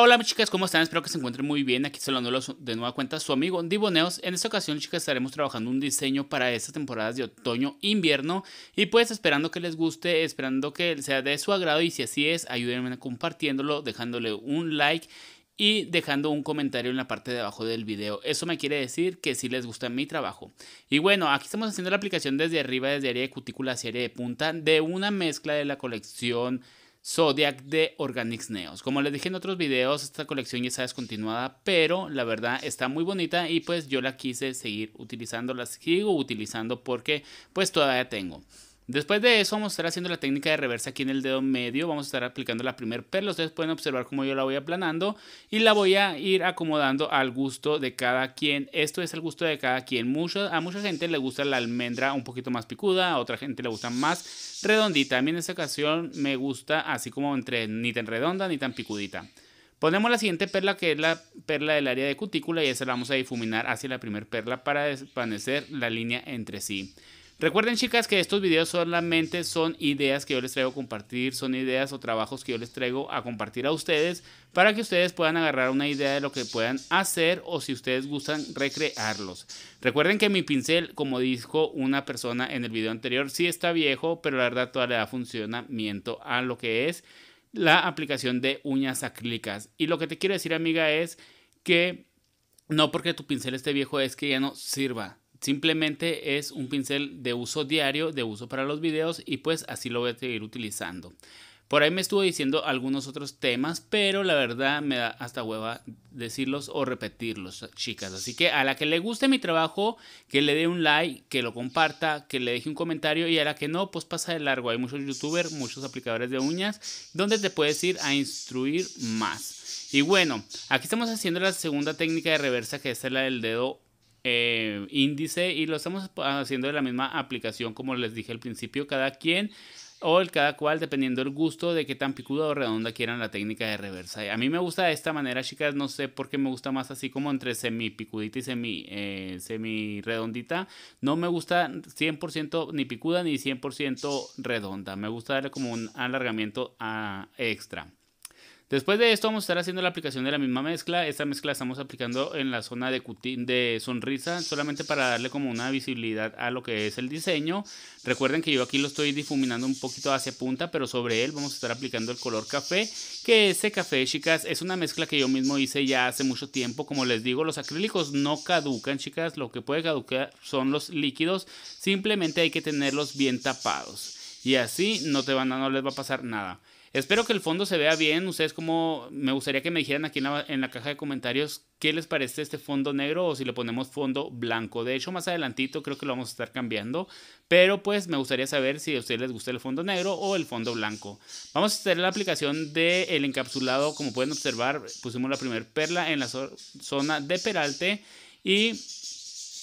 Hola, chicas, ¿cómo están? Espero que se encuentren muy bien. Aquí se lo de nueva cuenta su amigo Diboneos. En esta ocasión, chicas, estaremos trabajando un diseño para estas temporadas de otoño-invierno. Y pues esperando que les guste, esperando que sea de su agrado. Y si así es, ayúdenme compartiéndolo, dejándole un like y dejando un comentario en la parte de abajo del video. Eso me quiere decir que si les gusta mi trabajo. Y bueno, aquí estamos haciendo la aplicación desde arriba, desde área de cutícula hacia área de punta, de una mezcla de la colección Zodiac de Organics Neos. Como les dije en otros videos, esta colección ya está descontinuada, pero la verdad está muy bonita y pues yo la quise seguir utilizando, la sigo utilizando porque pues todavía tengo. Después de eso vamos a estar haciendo la técnica de reversa aquí en el dedo medio. Vamos a estar aplicando la primera perla. Ustedes pueden observar cómo yo la voy aplanando y la voy a ir acomodando al gusto de cada quien. Esto es el gusto de cada quien. Mucho, a mucha gente le gusta la almendra un poquito más picuda, a otra gente le gusta más redondita. A mí en esta ocasión me gusta así como entre ni tan redonda ni tan picudita. Ponemos la siguiente perla que es la perla del área de cutícula y esa la vamos a difuminar hacia la primer perla para desvanecer la línea entre sí. Recuerden chicas que estos videos solamente son ideas que yo les traigo a compartir, son ideas o trabajos que yo les traigo a compartir a ustedes para que ustedes puedan agarrar una idea de lo que puedan hacer o si ustedes gustan recrearlos. Recuerden que mi pincel, como dijo una persona en el video anterior, sí está viejo, pero la verdad todavía le da funcionamiento a lo que es la aplicación de uñas acrílicas. Y lo que te quiero decir amiga es que no porque tu pincel esté viejo es que ya no sirva Simplemente es un pincel de uso diario, de uso para los videos y pues así lo voy a seguir utilizando. Por ahí me estuvo diciendo algunos otros temas, pero la verdad me da hasta hueva decirlos o repetirlos, chicas. Así que a la que le guste mi trabajo, que le dé un like, que lo comparta, que le deje un comentario y a la que no, pues pasa de largo. Hay muchos youtubers, muchos aplicadores de uñas, donde te puedes ir a instruir más. Y bueno, aquí estamos haciendo la segunda técnica de reversa, que es la del dedo eh, índice y lo estamos haciendo de la misma aplicación como les dije al principio, cada quien o el cada cual dependiendo del gusto de qué tan picuda o redonda quieran la técnica de reversa. A mí me gusta de esta manera, chicas, no sé por qué me gusta más así como entre semi picudita y semi, eh, semi redondita. No me gusta 100% ni picuda ni 100% redonda. Me gusta darle como un alargamiento ah, extra. Después de esto vamos a estar haciendo la aplicación de la misma mezcla. Esta mezcla la estamos aplicando en la zona de, cutín, de sonrisa solamente para darle como una visibilidad a lo que es el diseño. Recuerden que yo aquí lo estoy difuminando un poquito hacia punta, pero sobre él vamos a estar aplicando el color café. Que ese café, chicas, es una mezcla que yo mismo hice ya hace mucho tiempo. Como les digo, los acrílicos no caducan, chicas. Lo que puede caducar son los líquidos. Simplemente hay que tenerlos bien tapados. Y así no, te van a, no les va a pasar nada. Espero que el fondo se vea bien. Ustedes como me gustaría que me dijeran aquí en la, caja de comentarios qué les parece este fondo negro o si le ponemos fondo blanco. De hecho, más adelantito creo que lo vamos a estar cambiando. Pero pues me gustaría saber si a ustedes les gusta el fondo negro o el fondo blanco. Vamos a hacer la aplicación del encapsulado. Como pueden observar, pusimos la primera perla en la zona de peralte. Y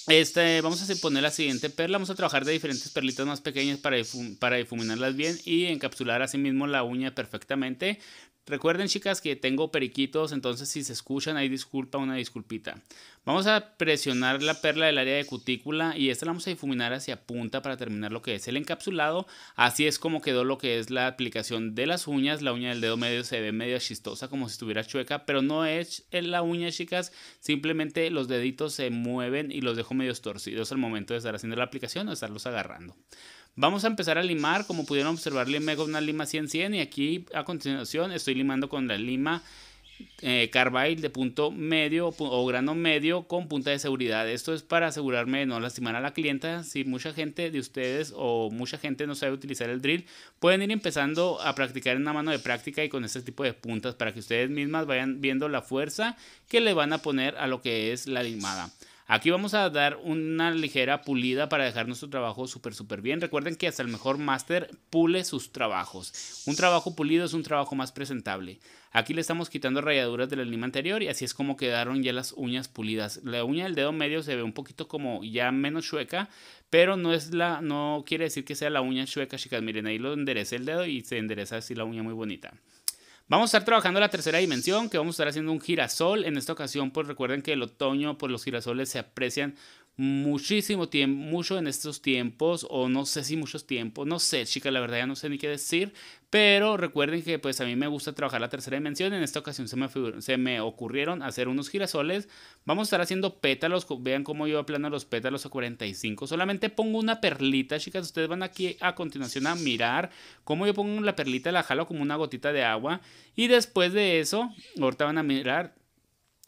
este, vamos a poner la siguiente perla. Vamos a trabajar de diferentes perlitas más pequeñas para, difuminarlas bien y encapsular así mismo la uña perfectamente. Recuerden, chicas, que tengo periquitos, entonces si se escuchan, ahí disculpa, una disculpita. Vamos a presionar la perla del área de cutícula y esta la vamos a difuminar hacia punta para terminar lo que es el encapsulado. Así es como quedó lo que es la aplicación de las uñas. La uña del dedo medio se ve medio chistosa, como si estuviera chueca, pero no es la uña, chicas. Simplemente los deditos se mueven y los dejo medio torcidos al momento de estar haciendo la aplicación o estarlos agarrando. Vamos a empezar a limar, como pudieron observar, limé con una lima 100-100 y aquí a continuación estoy limando con la lima eh, carbide de punto medio o grano medio con punta de seguridad. Esto es para asegurarme de no lastimar a la clienta. Si mucha gente de ustedes o mucha gente no sabe utilizar el drill, pueden ir empezando a practicar en una mano de práctica y con este tipo de puntas para que ustedes mismas vayan viendo la fuerza que le van a poner a lo que es la limada. Aquí vamos a dar una ligera pulida para dejar nuestro trabajo súper, súper bien. Recuerden que hasta el mejor máster pule sus trabajos. Un trabajo pulido es un trabajo más presentable. Aquí le estamos quitando rayaduras de la lima anterior y así es como quedaron ya las uñas pulidas. La uña del dedo medio se ve un poquito como ya menos chueca, pero no es la, no quiere decir que sea la uña chueca, chicas. Miren, ahí lo enderece el dedo y se endereza así la uña muy bonita. Vamos a estar trabajando la tercera dimensión, que vamos a estar haciendo un girasol en esta ocasión, pues recuerden que el otoño, pues los girasoles se aprecian muchísimo tiempo, mucho en estos tiempos, o no sé si muchos tiempos, no sé, chica, la verdad ya no sé ni qué decir, pero recuerden que pues a mí me gusta trabajar la tercera dimensión, en esta ocasión se me, se me ocurrieron hacer unos girasoles, vamos a estar haciendo pétalos, vean cómo yo aplano los pétalos a 45, solamente pongo una perlita, chicas, ustedes van aquí a continuación a mirar cómo yo pongo la perlita, la jalo como una gotita de agua, y después de eso, ahorita van a mirar...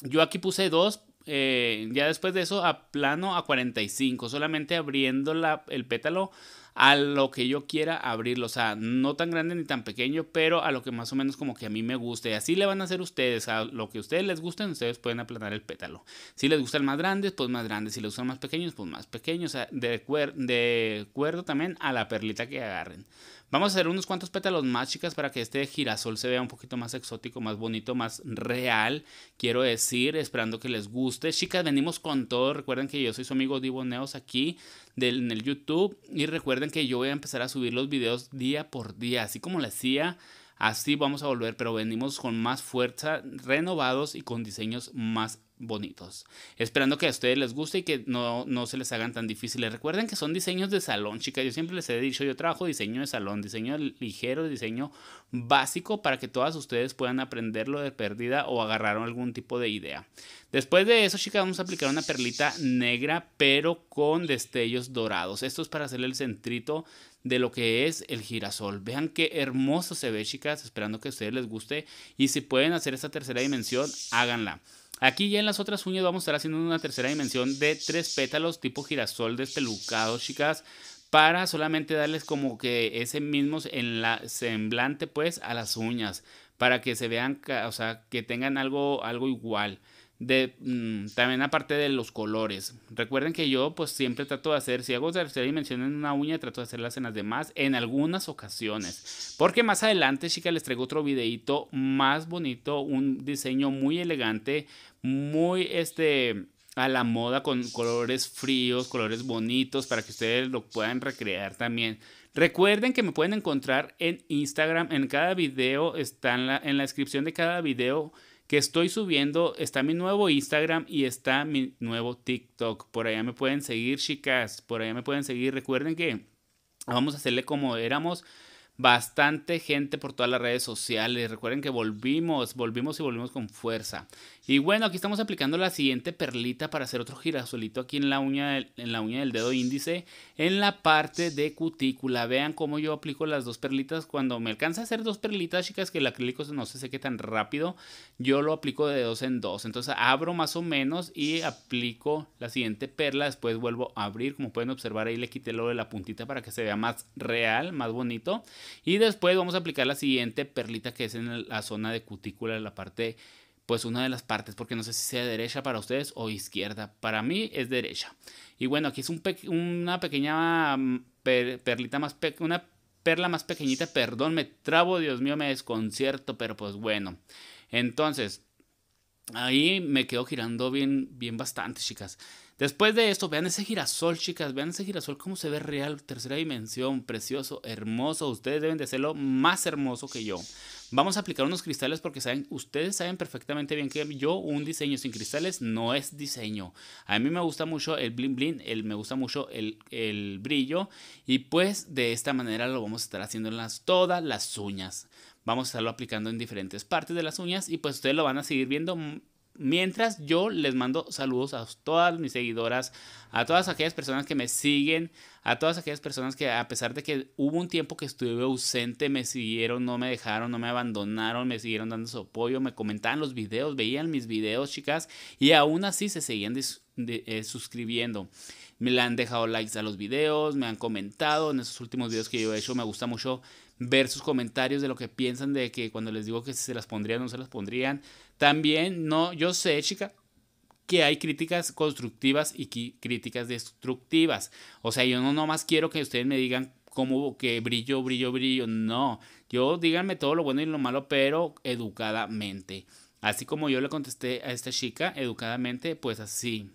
Yo aquí puse dos, eh, ya después de eso, a plano a 45, solamente abriendo la, el pétalo a lo que yo quiera abrirlo. O sea, no tan grande ni tan pequeño, pero a lo que más o menos como que a mí me guste. Así le van a hacer ustedes. A lo que a ustedes les gusten, ustedes pueden aplanar el pétalo. Si les gustan más grandes, pues más grandes. Si les gustan más pequeños, pues más pequeños. O sea, de, de acuerdo también a la perlita que agarren. Vamos a hacer unos cuantos pétalos más chicas para que este girasol se vea un poquito más exótico, más bonito, más real. Quiero decir, esperando que les guste. Chicas, venimos con todo. Recuerden que yo soy su amigo Divo aquí del, en el YouTube. Y recuerden que yo voy a empezar a subir los videos día por día, así como lo hacía. Así vamos a volver, pero venimos con más fuerza, renovados y con diseños más bonitos. Esperando que a ustedes les guste y que no, se les hagan tan difíciles. Recuerden que son diseños de salón, chicas. Yo siempre les he dicho, yo trabajo diseño de salón, diseño ligero, diseño básico para que todas ustedes puedan aprenderlo de pérdida o agarrar algún tipo de idea. Después de eso, chicas, vamos a aplicar una perlita negra pero con destellos dorados. Esto es para hacer el centrito de lo que es el girasol. Vean qué hermoso se ve, chicas. Esperando que a ustedes les guste. Y si pueden hacer esta tercera dimensión, háganla. Aquí ya en las otras uñas vamos a estar haciendo una tercera dimensión de tres pétalos tipo girasol despelucado, chicas, para solamente darles como que ese mismo semblante pues a las uñas, para que se vean, o sea, que tengan algo, algo igual. De, mm, también aparte de los colores. Recuerden que yo pues siempre trato de hacer, si hago tercera dimensión en una uña, trato de hacerlas en las demás en algunas ocasiones. Porque más adelante, chicas, les traigo otro videito más bonito, un diseño muy elegante, muy este a la moda con colores fríos, colores bonitos para que ustedes lo puedan recrear también. Recuerden que me pueden encontrar en Instagram, en cada video, está en la descripción de cada video que estoy subiendo, está mi nuevo Instagram y está mi nuevo TikTok. Por allá me pueden seguir, chicas, por allá me pueden seguir. Recuerden que vamos a hacerle como éramos bastante gente por todas las redes sociales. Recuerden que volvimos, volvimos y volvimos con fuerza. Y bueno, aquí estamos aplicando la siguiente perlita para hacer otro girasolito aquí en la uña del, en la uña del dedo índice, en la parte de cutícula. Vean cómo yo aplico las dos perlitas. Cuando me alcanza a hacer dos perlitas, chicas, que el acrílico no se seque tan rápido, yo lo aplico de dos en dos. Entonces abro más o menos y aplico la siguiente perla. Después vuelvo a abrir. Como pueden observar, ahí le quité lo de la puntita para que se vea más real, más bonito. Y después vamos a aplicar la siguiente perlita que es en la zona de cutícula, la parte, pues una de las partes, porque no sé si sea derecha para ustedes o izquierda. Para mí es derecha. Y bueno, aquí es un una pequeña mm, perlita más, pequeña, una perla más pequeñita, perdón, me trabo, Dios mío, me desconcierto, pero pues bueno. Entonces, ahí me quedo girando bien, bien bastante, chicas. Después de esto, vean ese girasol, chicas, vean ese girasol, cómo se ve real, tercera dimensión, precioso, hermoso. Ustedes deben de hacerlo más hermoso que yo. Vamos a aplicar unos cristales porque saben, ustedes saben perfectamente bien que yo un diseño sin cristales no es diseño. A mí me gusta mucho el blin bling, el, me gusta mucho el, brillo y pues de esta manera lo vamos a estar haciendo en las, todas las uñas. Vamos a estarlo aplicando en diferentes partes de las uñas y pues ustedes lo van a seguir viendo Mientras yo les mando saludos a todas mis seguidoras, a todas aquellas personas que me siguen, a todas aquellas personas que a pesar de que hubo un tiempo que estuve ausente, me siguieron, no me dejaron, no me abandonaron, me siguieron dando su apoyo, me comentaban los videos, veían mis videos, chicas, y aún así se seguían eh, suscribiendo me han dejado likes a los videos, me han comentado en esos últimos videos que yo he hecho, me gusta mucho ver sus comentarios de lo que piensan de que cuando les digo que se las pondrían o no se las pondrían. También, no, yo sé, chica, que hay críticas constructivas y críticas destructivas. O sea, yo no nomás quiero que ustedes me digan cómo que brillo, brillo, brillo. No, yo díganme todo lo bueno y lo malo, pero educadamente. Así como yo le contesté a esta chica educadamente, pues así.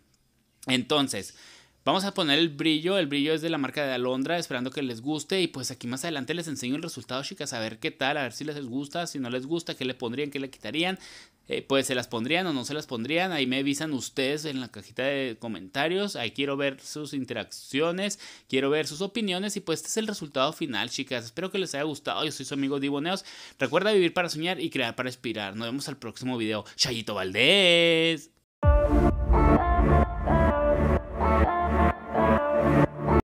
Entonces, Vamos a poner el brillo, el brillo es de la marca de Alondra, esperando que les guste y pues aquí más adelante les enseño el resultado chicas, a ver qué tal, a ver si les gusta, si no les gusta, qué le pondrían, qué le quitarían, eh, pues se las pondrían o no se las pondrían, ahí me avisan ustedes en la cajita de comentarios, ahí quiero ver sus interacciones, quiero ver sus opiniones y pues este es el resultado final chicas, espero que les haya gustado, yo soy su amigo Diboneos, recuerda vivir para soñar y crear para inspirar, nos vemos al próximo video, Chayito Valdés.